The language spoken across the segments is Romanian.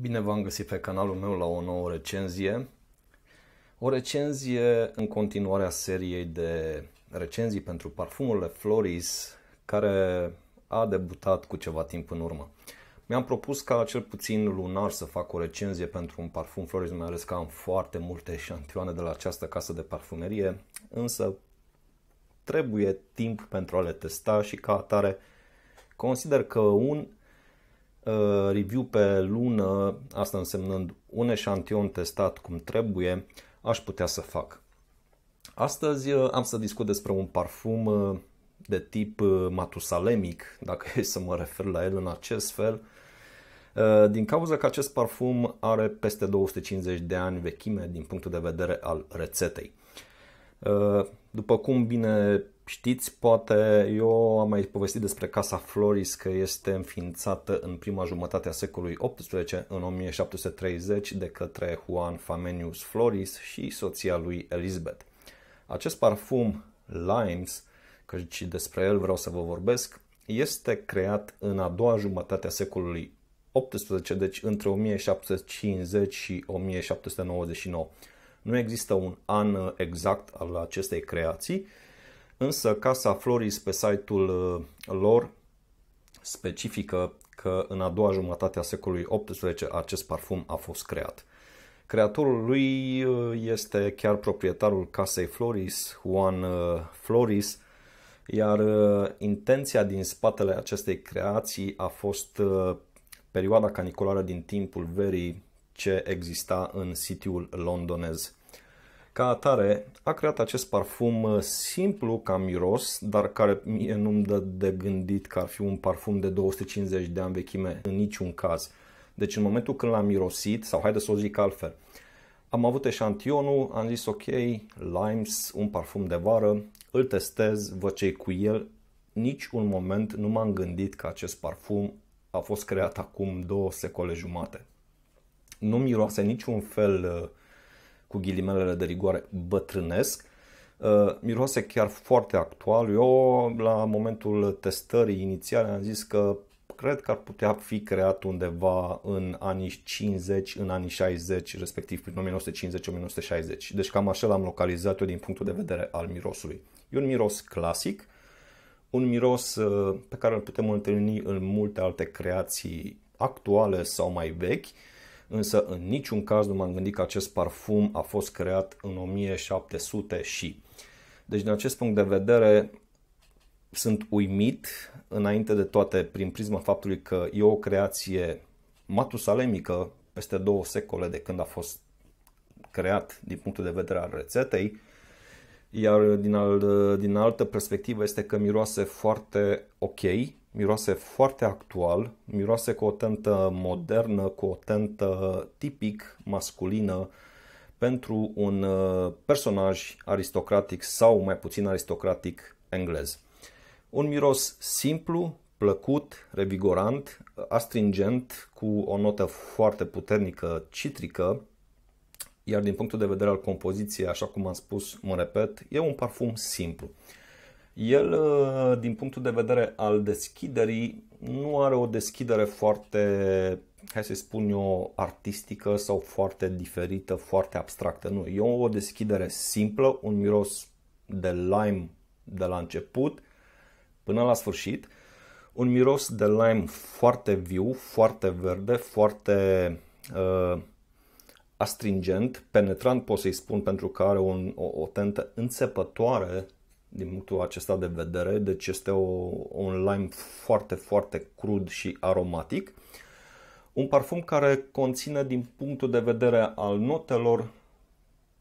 Bine v-am găsit pe canalul meu la o nouă recenzie. O recenzie în continuarea seriei de recenzii pentru parfumurile Floris, care a debutat cu ceva timp în urmă. Mi-am propus ca cel puțin lunar să fac o recenzie pentru un parfum Floris, mai ales că am foarte multe șantioane de la această casă de parfumerie, însă trebuie timp pentru a le testa și ca atare consider că un Uh, review pe lună, asta însemnând un eșantion testat cum trebuie, aș putea să fac. Astăzi uh, am să discut despre un parfum uh, de tip matusalemic, dacă e să mă refer la el în acest fel, din cauza că acest parfum are peste 250 de ani vechime din punctul de vedere al rețetei. După cum bine Știți, poate eu am mai povestit despre Casa Floris că este înființată în prima jumătate a secolului XVIII, în 1730, de către Juan Famenius Floris și soția lui Elizabeth. Acest parfum, Limes, căci despre el vreau să vă vorbesc, este creat în a doua jumătate a secolului XVIII, deci între 1750 și 1799. Nu există un an exact al acestei creații, Însă Casa Floris pe site-ul uh, lor specifică că în a doua jumătate a secolului XVIII acest parfum a fost creat. Creatorul lui uh, este chiar proprietarul casei Floris, Juan uh, Floris, iar intenția din spatele acestei creații a fost perioada caniculară din timpul verii ce exista în sitiul londonez. Ca atare, a creat acest parfum uh, simplu ca miros, dar care mie nu-mi dă de gândit că ar fi un parfum de 250 de ani vechime în niciun caz. Deci în momentul când l-am mirosit, sau haide să o zic altfel, am avut eșantionul, am zis ok, Limes, un parfum de vară, îl testez, vă cei cu el. Nici un moment nu m-am gândit că acest parfum a fost creat acum două secole jumate. Nu miroase niciun fel uh, cu ghilimelele de rigoare, bătrânesc, uh, miroase chiar foarte actual. Eu, la momentul testării inițiale, am zis că cred că ar putea fi creat undeva în anii 50, în anii 60, respectiv prin 1950-1960. Deci cam așa l-am localizat eu din punctul de vedere al mirosului. E un miros clasic, un miros uh, pe care îl putem întâlni în multe alte creații actuale sau mai vechi, însă în niciun caz nu m-am gândit că acest parfum a fost creat în 1700 și. Deci din acest punct de vedere sunt uimit înainte de toate prin prisma faptului că e o creație matusalemică peste două secole de când a fost creat din punctul de vedere al rețetei, iar din, al, din altă perspectivă este că miroase foarte ok, Miroase foarte actual, miroase cu o tentă modernă, cu o tentă tipic masculină pentru un uh, personaj aristocratic sau mai puțin aristocratic englez. Un miros simplu, plăcut, revigorant, astringent, cu o notă foarte puternică, citrică, iar din punctul de vedere al compoziției, așa cum am spus, mă repet, e un parfum simplu. El, uh, din punctul de vedere al deschiderii, nu are o deschidere foarte, hai să spun eu, artistică sau foarte diferită, foarte abstractă. Nu, e o deschidere simplă, un miros de lime de la început până la sfârșit, un miros de lime foarte viu, foarte verde, foarte uh, astringent, penetrant pot să-i spun pentru că are un, o, o tentă înțepătoare din punctul acesta de vedere, deci este o, un lime foarte, foarte crud și aromatic. Un parfum care conține din punctul de vedere al notelor,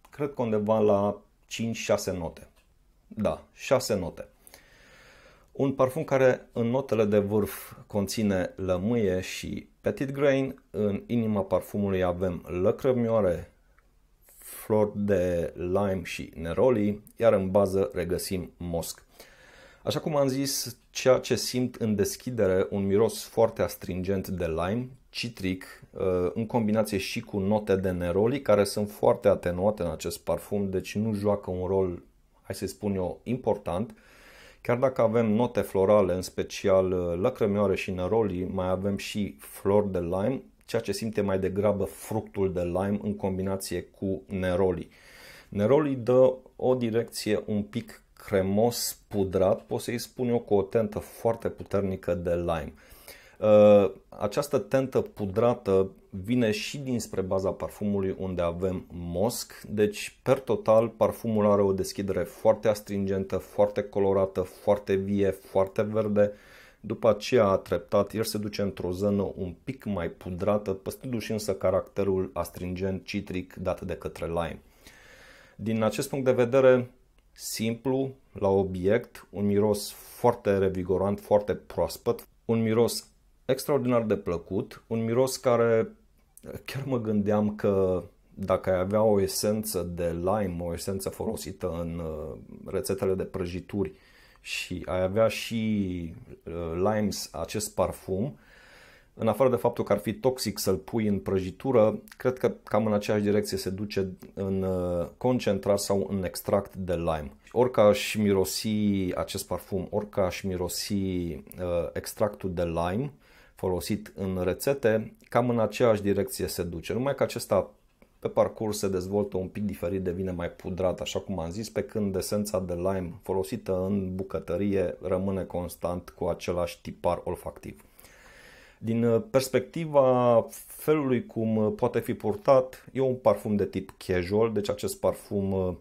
cred că undeva la 5-6 note. Da, 6 note. Un parfum care în notele de vârf conține lămâie și petit grain, în inima parfumului avem lăcrămioare, flori de lime și neroli, iar în bază regăsim mosc. Așa cum am zis, ceea ce simt în deschidere, un miros foarte astringent de lime, citric, uh, în combinație și cu note de neroli, care sunt foarte atenuate în acest parfum, deci nu joacă un rol, hai să spun eu, important. Chiar dacă avem note florale, în special uh, lacrămioare și neroli, mai avem și flori de lime, ceea ce simte mai degrabă fructul de lime în combinație cu neroli. Neroli dă o direcție un pic cremos, pudrat, pot să-i spun eu cu o tentă foarte puternică de lime. Uh, această tentă pudrată vine și dinspre baza parfumului unde avem mosc, deci per total parfumul are o deschidere foarte astringentă, foarte colorată, foarte vie, foarte verde, uh, după aceea, treptat, el se duce într-o zonă un pic mai pudrată, păstrându-și însă caracterul astringent citric dat de către lime. Din acest punct de vedere, simplu, la obiect, un miros foarte revigorant, foarte proaspăt, un miros extraordinar de plăcut, un miros care chiar mă gândeam că dacă ai avea o esență de lime, o esență folosită în uh, rețetele de prăjituri, și ai avea și uh, limes acest parfum, în afară de faptul că ar fi toxic să-l pui în prăjitură, cred că cam în aceeași direcție se duce în uh, concentrat sau în extract de lime. Orca aș mirosi acest parfum, orca aș mirosi uh, extractul de lime folosit în rețete, cam în aceeași direcție se duce. Numai că acesta pe parcurs se dezvoltă un pic diferit, devine mai pudrat, așa cum am zis, pe când esența de lime folosită în bucătărie rămâne constant cu același tipar olfactiv. Din uh, perspectiva felului cum uh, poate fi purtat, e un parfum de tip casual, deci acest parfum uh,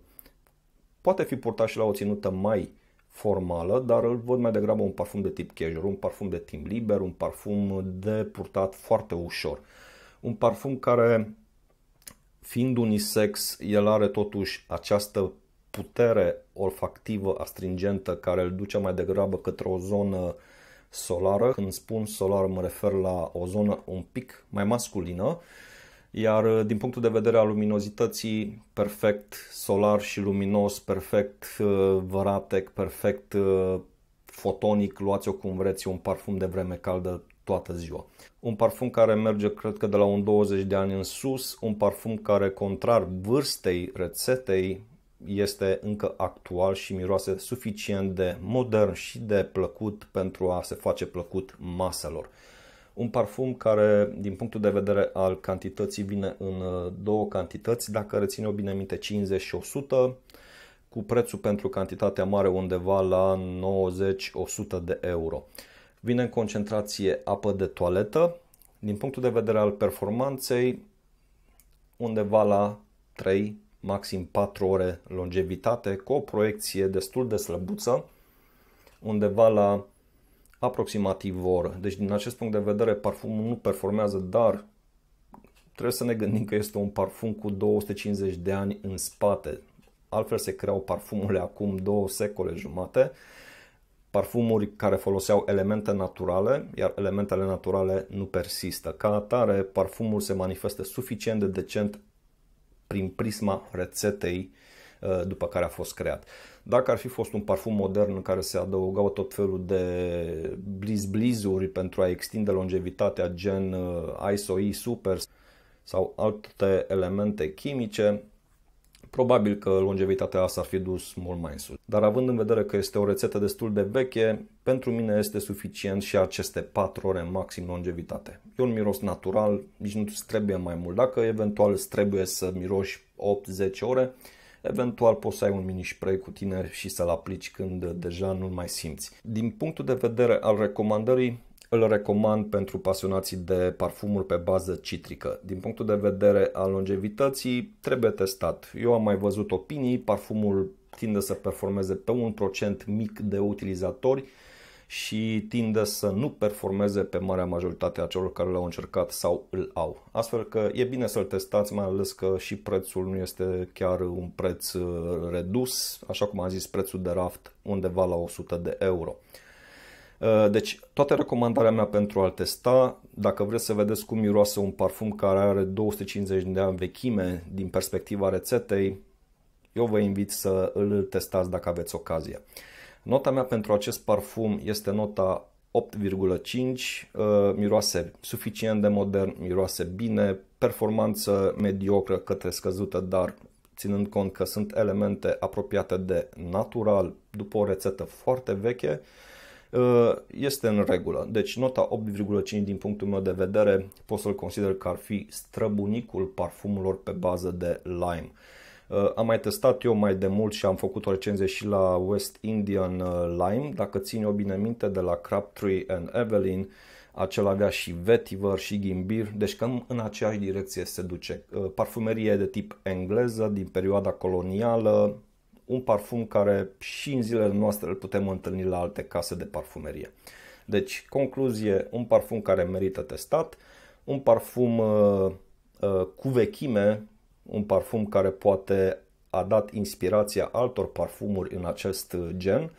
poate fi purtat și la o ținută mai formală, dar îl văd mai degrabă un parfum de tip casual, un parfum de timp liber, un parfum de purtat foarte ușor. Un parfum care Fiind unisex, el are totuși această putere olfactivă astringentă care îl duce mai degrabă către o zonă solară. Când spun solar mă refer la o zonă un pic mai masculină, iar uh, din punctul de vedere al luminozității, perfect solar și luminos, perfect uh, văratec, perfect uh, fotonic, luați-o cum vreți, un parfum de vreme caldă toată ziua. Un parfum care merge, cred că, de la un 20 de ani în sus, un parfum care, contrar vârstei rețetei, este încă actual și miroase suficient de modern și de plăcut pentru a se face plăcut maselor. Un parfum care, din punctul de vedere al cantității, vine în uh, două cantități, dacă reține o bine minte 50 și 100, cu prețul pentru cantitatea mare undeva la 90-100 de euro vine în concentrație apă de toaletă, din punctul de vedere al performanței, undeva la 3, maxim 4 ore longevitate, cu o proiecție destul de slăbuță, undeva la aproximativ o oră. Deci din acest punct de vedere parfumul nu performează, dar trebuie să ne gândim că este un parfum cu 250 de ani în spate. Altfel se creau parfumurile acum două secole jumate parfumuri care foloseau elemente naturale, iar elementele naturale nu persistă. Ca atare, parfumul se manifestă suficient de decent prin prisma rețetei uh, după care a fost creat. Dacă ar fi fost un parfum modern în care se adăugau tot felul de blizblizuri pentru a extinde longevitatea gen uh, ISOI Super sau alte elemente chimice, probabil că longevitatea s-ar fi dus mult mai în sus. Dar având în vedere că este o rețetă destul de veche, pentru mine este suficient și aceste 4 ore maxim longevitate. E un miros natural, nici nu îți trebuie mai mult. Dacă eventual îți trebuie să miroși 8-10 ore, Eventual poți să ai un mini spray cu tine și să-l aplici când deja nu mai simți. Din punctul de vedere al recomandării, îl recomand pentru pasionații de parfumuri pe bază citrică. Din punctul de vedere al longevității, trebuie testat. Eu am mai văzut opinii, parfumul tinde să performeze pe un procent mic de utilizatori și tinde să nu performeze pe marea majoritate a celor care l-au încercat sau îl au. Astfel că e bine să-l testați, mai ales că și prețul nu este chiar un preț uh, redus, așa cum am zis, prețul de raft undeva la 100 de euro. Uh, deci, toată recomandarea mea pentru a testa, dacă vreți să vedeți cum miroase un parfum care are 250 de ani vechime din perspectiva rețetei, eu vă invit să îl testați dacă aveți ocazia. Nota mea pentru acest parfum este nota 8,5, uh, miroase suficient de modern, miroase bine, performanță mediocră către scăzută, dar ținând cont că sunt elemente apropiate de natural după o rețetă foarte veche, Uh, este în regulă. Deci nota 8,5 din punctul meu de vedere pot să-l consider că ar fi străbunicul parfumurilor pe bază de lime. Uh, am mai testat eu mai de mult și am făcut o recenzie și la West Indian uh, Lime, dacă țin eu bine minte, de la Crabtree and Evelyn, acela avea și vetiver și ghimbir, deci cam în aceeași direcție se duce. Parfumerie de tip engleză din perioada colonială, un parfum care și în zilele noastre îl putem întâlni la alte case de parfumerie. Deci, concluzie, un parfum care merită testat, un parfum uh, uh, cu vechime, un parfum care poate a dat inspirația altor parfumuri în acest gen,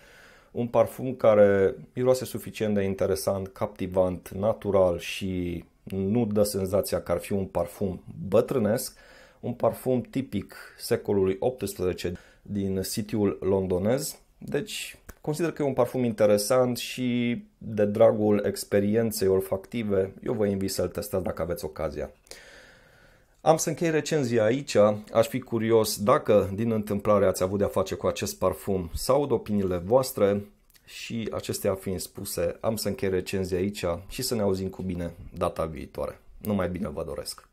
un parfum care miroase suficient de interesant, captivant, natural și nu dă senzația că ar fi un parfum bătrânesc, un parfum tipic secolului 18 din sitiul londonez. Deci consider că e un parfum interesant și de dragul experienței olfactive, eu vă invit să-l testați dacă aveți ocazia. Am să închei recenzia aici, aș fi curios dacă din întâmplare ați avut de-a face cu acest parfum sau de opiniile voastre și acestea fiind spuse, am să închei recenzia aici și să ne auzim cu bine data viitoare. Numai bine vă doresc!